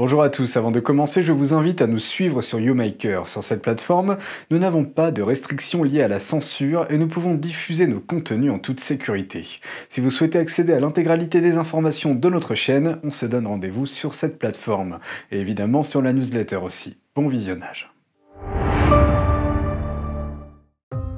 Bonjour à tous, avant de commencer, je vous invite à nous suivre sur YouMaker. Sur cette plateforme, nous n'avons pas de restrictions liées à la censure et nous pouvons diffuser nos contenus en toute sécurité. Si vous souhaitez accéder à l'intégralité des informations de notre chaîne, on se donne rendez-vous sur cette plateforme et évidemment sur la newsletter aussi. Bon visionnage.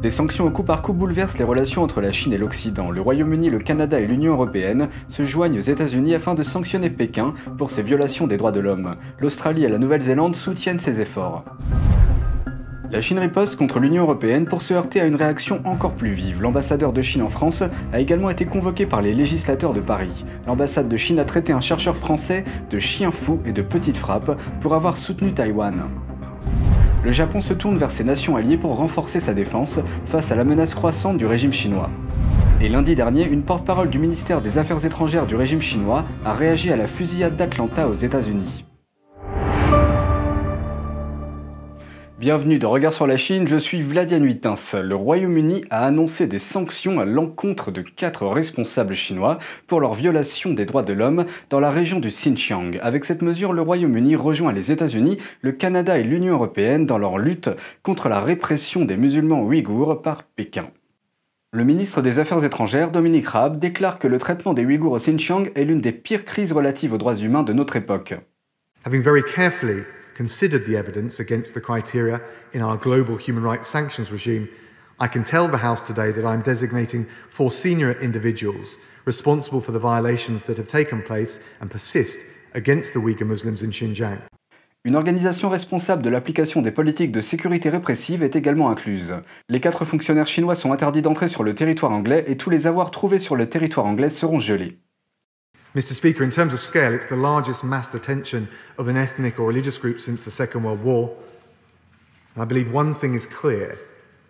Des sanctions au coup par coup bouleversent les relations entre la Chine et l'Occident. Le Royaume-Uni, le Canada et l'Union européenne se joignent aux États-Unis afin de sanctionner Pékin pour ses violations des droits de l'homme. L'Australie et la Nouvelle-Zélande soutiennent ces efforts. La Chine riposte contre l'Union européenne pour se heurter à une réaction encore plus vive. L'ambassadeur de Chine en France a également été convoqué par les législateurs de Paris. L'ambassade de Chine a traité un chercheur français de chien fou et de petite frappe pour avoir soutenu Taïwan le Japon se tourne vers ses nations alliées pour renforcer sa défense face à la menace croissante du régime chinois. Et lundi dernier, une porte-parole du ministère des Affaires étrangères du régime chinois a réagi à la fusillade d'Atlanta aux États-Unis. Bienvenue dans Regard sur la Chine, je suis Vladian Huitins. Le Royaume-Uni a annoncé des sanctions à l'encontre de quatre responsables chinois pour leur violation des droits de l'homme dans la région du Xinjiang. Avec cette mesure, le Royaume-Uni rejoint les États-Unis, le Canada et l'Union européenne dans leur lutte contre la répression des musulmans ouïghours par Pékin. Le ministre des Affaires étrangères, Dominique Raab, déclare que le traitement des Ouïghours au Xinjiang est l'une des pires crises relatives aux droits humains de notre époque considered the evidence against the criteria in our global human rights sanctions regime, I can tell the House today that I'm designating four senior individuals responsible for the violations that have taken place and persist against the Uyghur Muslims in Xinjiang. Une organisation responsable de l'application des politiques de sécurité répressive est également incluse. Les quatre fonctionnaires chinois sont interdits d'entrer sur le territoire anglais et tous les avoirs trouvés sur le territoire anglais seront gelés. Mr. Speaker, in terms of scale, it's the largest mass detention of an ethnic or religious group since the Second World War. I believe one thing is clear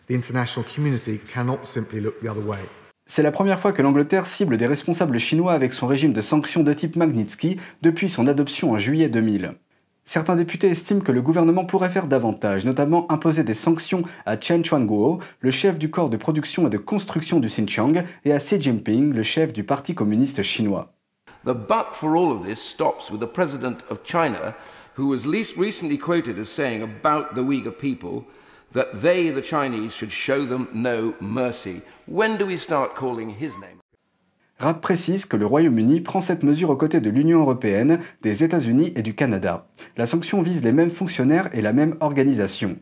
the international community cannot simply look the other way. C'est la première fois que l'Angleterre cible des responsables chinois avec son régime de sanctions de type Magnitsky depuis son adoption en juillet 2000. Certains députés estiment que le gouvernement pourrait faire davantage, notamment imposer des sanctions à Chen Chuanguo, le chef du corps de production et de construction du Xinjiang, et à Xi Jinping, le chef du Parti communiste chinois. The buck for all of this stops with the president of China, who was least recently quoted as saying about the Uyghur people that they, the Chinese, should show them no mercy. When do we start calling his name? Rapp précise que le Royaume-Uni prend cette mesure aux côtés de l'Union européenne, des États-Unis et du Canada. La sanction vise les mêmes fonctionnaires et la même organisation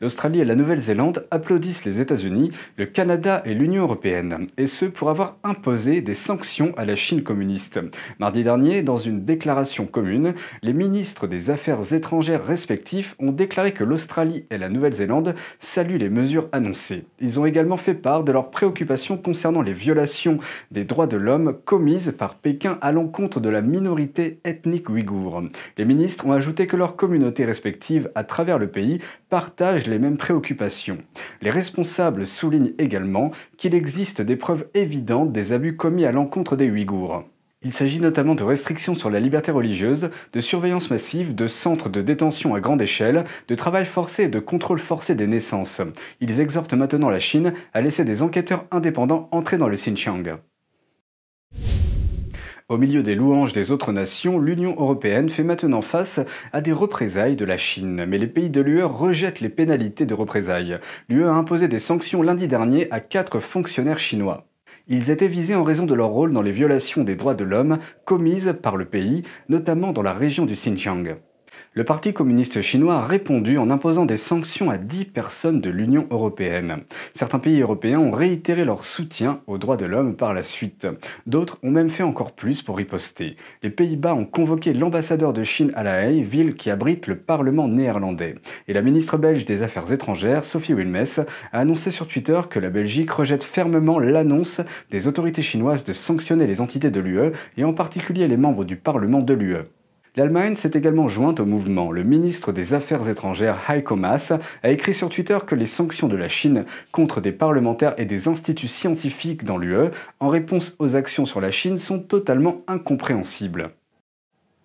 l'Australie et la Nouvelle-Zélande applaudissent les États-Unis, le Canada et l'Union européenne, et ce pour avoir imposé des sanctions à la Chine communiste. Mardi dernier, dans une déclaration commune, les ministres des Affaires étrangères respectifs ont déclaré que l'Australie et la Nouvelle-Zélande saluent les mesures annoncées. Ils ont également fait part de leurs préoccupations concernant les violations des droits de l'homme commises par Pékin à l'encontre de la minorité ethnique ouïghour. Les ministres ont ajouté que leurs communautés respectives à travers le pays partagent les mêmes préoccupations. Les responsables soulignent également qu'il existe des preuves évidentes des abus commis à l'encontre des Ouïghours. Il s'agit notamment de restrictions sur la liberté religieuse, de surveillance massive, de centres de détention à grande échelle, de travail forcé et de contrôle forcé des naissances. Ils exhortent maintenant la Chine à laisser des enquêteurs indépendants entrer dans le Xinjiang. Au milieu des louanges des autres nations, l'Union européenne fait maintenant face à des représailles de la Chine. Mais les pays de l'UE rejettent les pénalités de représailles. L'UE a imposé des sanctions lundi dernier à quatre fonctionnaires chinois. Ils étaient visés en raison de leur rôle dans les violations des droits de l'homme commises par le pays, notamment dans la région du Xinjiang le Parti communiste chinois a répondu en imposant des sanctions à 10 personnes de l'Union européenne. Certains pays européens ont réitéré leur soutien aux droits de l'homme par la suite. D'autres ont même fait encore plus pour riposter. Les Pays-Bas ont convoqué l'ambassadeur de Chine à La Haye, ville qui abrite le Parlement néerlandais. Et la ministre belge des Affaires étrangères, Sophie Wilmès, a annoncé sur Twitter que la Belgique rejette fermement l'annonce des autorités chinoises de sanctionner les entités de l'UE et en particulier les membres du Parlement de l'UE. L'Allemagne s'est également jointe au mouvement. Le ministre des Affaires étrangères Heiko Maas a écrit sur Twitter que les sanctions de la Chine contre des parlementaires et des instituts scientifiques dans l'UE en réponse aux actions sur la Chine sont totalement incompréhensibles.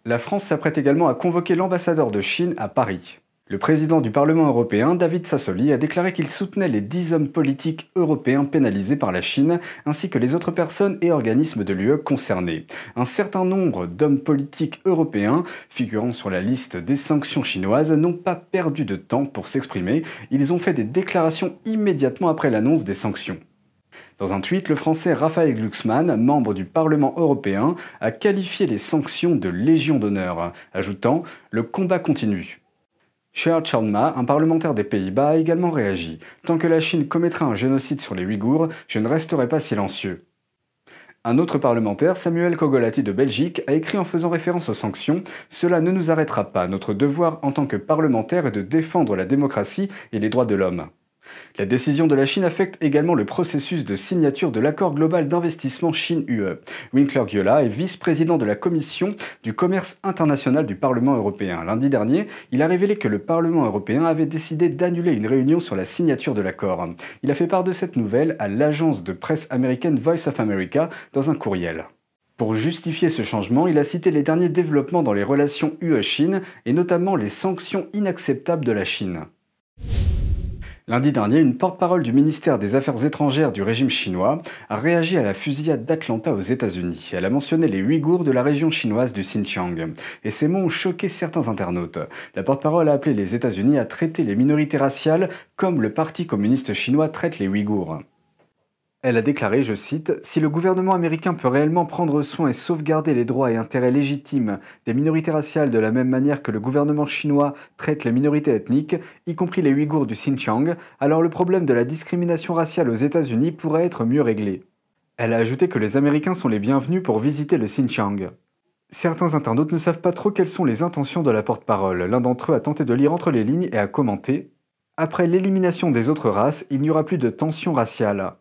La France s'apprête également à convoquer l'ambassadeur de Chine à Paris. Le président du Parlement européen, David Sassoli, a déclaré qu'il soutenait les dix hommes politiques européens pénalisés par la Chine, ainsi que les autres personnes et organismes de l'UE concernés. Un certain nombre d'hommes politiques européens, figurant sur la liste des sanctions chinoises, n'ont pas perdu de temps pour s'exprimer. Ils ont fait des déclarations immédiatement après l'annonce des sanctions. Dans un tweet, le Français Raphaël Glucksmann, membre du Parlement européen, a qualifié les sanctions de Légion d'honneur, ajoutant ⁇ Le combat continue ⁇ Charles Chanma, un parlementaire des Pays-Bas, a également réagi. Tant que la Chine commettra un génocide sur les Ouïghours, je ne resterai pas silencieux. Un autre parlementaire, Samuel Kogolati de Belgique, a écrit en faisant référence aux sanctions Cela ne nous arrêtera pas. Notre devoir en tant que parlementaire est de défendre la démocratie et les droits de l'homme. La décision de la Chine affecte également le processus de signature de l'accord global d'investissement Chine-UE. Winkler Giola est vice-président de la Commission du commerce international du Parlement européen. Lundi dernier, il a révélé que le Parlement européen avait décidé d'annuler une réunion sur la signature de l'accord. Il a fait part de cette nouvelle à l'agence de presse américaine Voice of America dans un courriel. Pour justifier ce changement, il a cité les derniers développements dans les relations UE-Chine et notamment les sanctions inacceptables de la Chine. Lundi dernier, une porte-parole du ministère des Affaires étrangères du régime chinois a réagi à la fusillade d'Atlanta aux États-Unis. Elle a mentionné les Ouïghours de la région chinoise du Xinjiang. Et ces mots ont choqué certains internautes. La porte-parole a appelé les États-Unis à traiter les minorités raciales comme le Parti communiste chinois traite les Ouïghours. Elle a déclaré, je cite, Si le gouvernement américain peut réellement prendre soin et sauvegarder les droits et intérêts légitimes des minorités raciales de la même manière que le gouvernement chinois traite les minorités ethniques, y compris les Ouïghours du Xinjiang, alors le problème de la discrimination raciale aux États-Unis pourrait être mieux réglé. Elle a ajouté que les Américains sont les bienvenus pour visiter le Xinjiang. Certains internautes ne savent pas trop quelles sont les intentions de la porte-parole. L'un d'entre eux a tenté de lire entre les lignes et a commenté Après l'élimination des autres races, il n'y aura plus de tension raciale.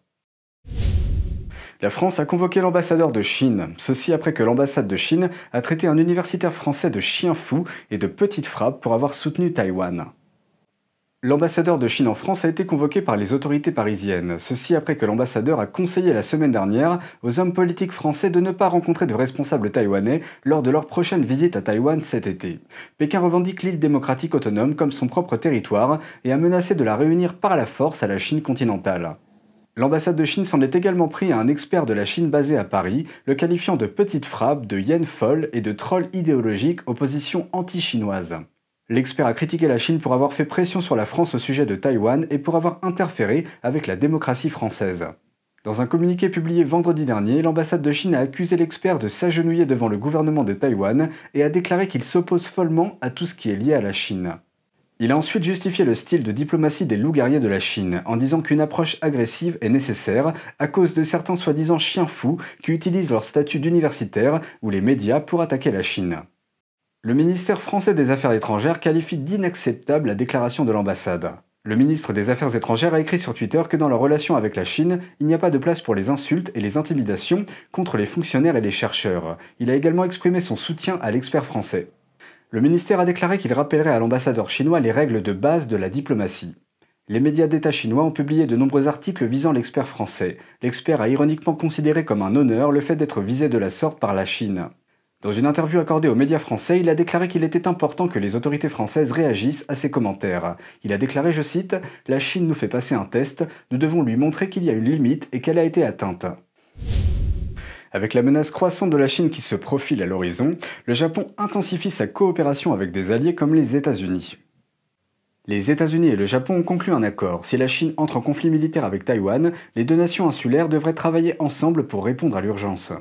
La France a convoqué l'ambassadeur de Chine, ceci après que l'ambassade de Chine a traité un universitaire français de chien fou et de petite frappe pour avoir soutenu Taïwan. L'ambassadeur de Chine en France a été convoqué par les autorités parisiennes, ceci après que l'ambassadeur a conseillé la semaine dernière aux hommes politiques français de ne pas rencontrer de responsables taïwanais lors de leur prochaine visite à Taïwan cet été. Pékin revendique l'île démocratique autonome comme son propre territoire et a menacé de la réunir par la force à la Chine continentale. L'ambassade de Chine s'en est également pris à un expert de la Chine basé à Paris, le qualifiant de petite frappe, de "yen folle et de troll idéologique aux positions anti-chinoises. L'expert a critiqué la Chine pour avoir fait pression sur la France au sujet de Taïwan et pour avoir interféré avec la démocratie française. Dans un communiqué publié vendredi dernier, l'ambassade de Chine a accusé l'expert de s'agenouiller devant le gouvernement de Taïwan et a déclaré qu'il s'oppose follement à tout ce qui est lié à la Chine. Il a ensuite justifié le style de diplomatie des loups guerriers de la Chine en disant qu'une approche agressive est nécessaire à cause de certains soi-disant chiens fous qui utilisent leur statut d'universitaire ou les médias pour attaquer la Chine. Le ministère français des Affaires étrangères qualifie d'inacceptable la déclaration de l'ambassade. Le ministre des Affaires étrangères a écrit sur Twitter que dans leur relation avec la Chine, il n'y a pas de place pour les insultes et les intimidations contre les fonctionnaires et les chercheurs. Il a également exprimé son soutien à l'expert français. Le ministère a déclaré qu'il rappellerait à l'ambassadeur chinois les règles de base de la diplomatie. Les médias d'État chinois ont publié de nombreux articles visant l'expert français. L'expert a ironiquement considéré comme un honneur le fait d'être visé de la sorte par la Chine. Dans une interview accordée aux médias français, il a déclaré qu'il était important que les autorités françaises réagissent à ses commentaires. Il a déclaré, je cite, La Chine nous fait passer un test, nous devons lui montrer qu'il y a une limite et qu'elle a été atteinte. Avec la menace croissante de la Chine qui se profile à l'horizon, le Japon intensifie sa coopération avec des alliés comme les États-Unis. Les États-Unis et le Japon ont conclu un accord. Si la Chine entre en conflit militaire avec Taïwan, les deux nations insulaires devraient travailler ensemble pour répondre à l'urgence.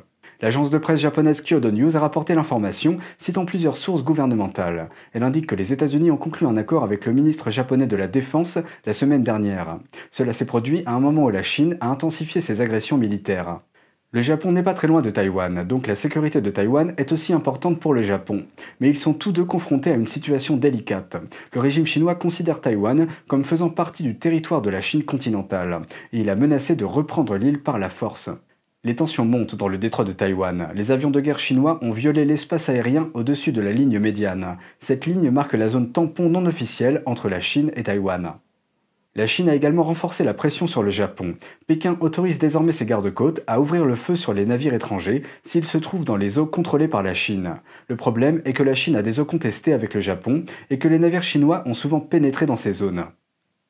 L'agence de presse japonaise Kyodo News a rapporté l'information, citant plusieurs sources gouvernementales. Elle indique que les États-Unis ont conclu un accord avec le ministre japonais de la Défense la semaine dernière. Cela s'est produit à un moment où la Chine a intensifié ses agressions militaires. Le Japon n'est pas très loin de Taïwan, donc la sécurité de Taïwan est aussi importante pour le Japon. Mais ils sont tous deux confrontés à une situation délicate. Le régime chinois considère Taïwan comme faisant partie du territoire de la Chine continentale, et il a menacé de reprendre l'île par la force. Les tensions montent dans le détroit de Taïwan. Les avions de guerre chinois ont violé l'espace aérien au-dessus de la ligne médiane. Cette ligne marque la zone tampon non officielle entre la Chine et Taïwan. La Chine a également renforcé la pression sur le Japon. Pékin autorise désormais ses gardes-côtes à ouvrir le feu sur les navires étrangers s'ils se trouvent dans les eaux contrôlées par la Chine. Le problème est que la Chine a des eaux contestées avec le Japon et que les navires chinois ont souvent pénétré dans ces zones.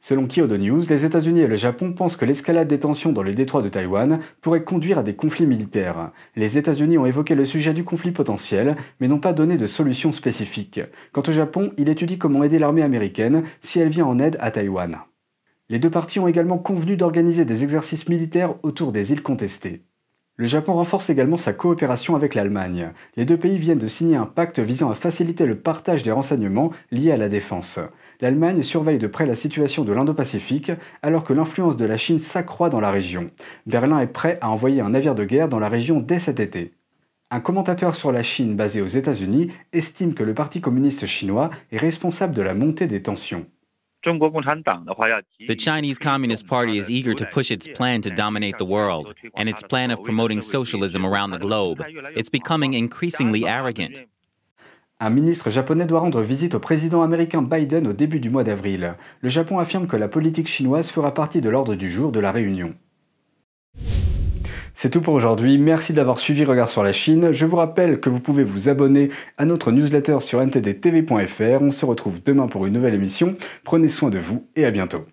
Selon Kyodo News, les États-Unis et le Japon pensent que l'escalade des tensions dans le détroit de Taïwan pourrait conduire à des conflits militaires. Les États-Unis ont évoqué le sujet du conflit potentiel, mais n'ont pas donné de solution spécifique. Quant au Japon, il étudie comment aider l'armée américaine si elle vient en aide à Taïwan. Les deux parties ont également convenu d'organiser des exercices militaires autour des îles contestées. Le Japon renforce également sa coopération avec l'Allemagne. Les deux pays viennent de signer un pacte visant à faciliter le partage des renseignements liés à la défense. L'Allemagne surveille de près la situation de l'Indo-Pacifique alors que l'influence de la Chine s'accroît dans la région. Berlin est prêt à envoyer un navire de guerre dans la région dès cet été. Un commentateur sur la Chine basé aux États-Unis estime que le Parti communiste chinois est responsable de la montée des tensions. The Chinese Communist Party is eager to push its plan to dominate the world and its plan of promoting socialism around the globe. It's becoming increasingly arrogant. Un ministre japonais doit rendre visite au président américain Biden au début du mois d'avril. Le Japon affirme que la politique chinoise fera partie de l'ordre du jour de la réunion. C'est tout pour aujourd'hui, merci d'avoir suivi Regard sur la Chine. Je vous rappelle que vous pouvez vous abonner à notre newsletter sur ntdtv.fr. On se retrouve demain pour une nouvelle émission. Prenez soin de vous et à bientôt.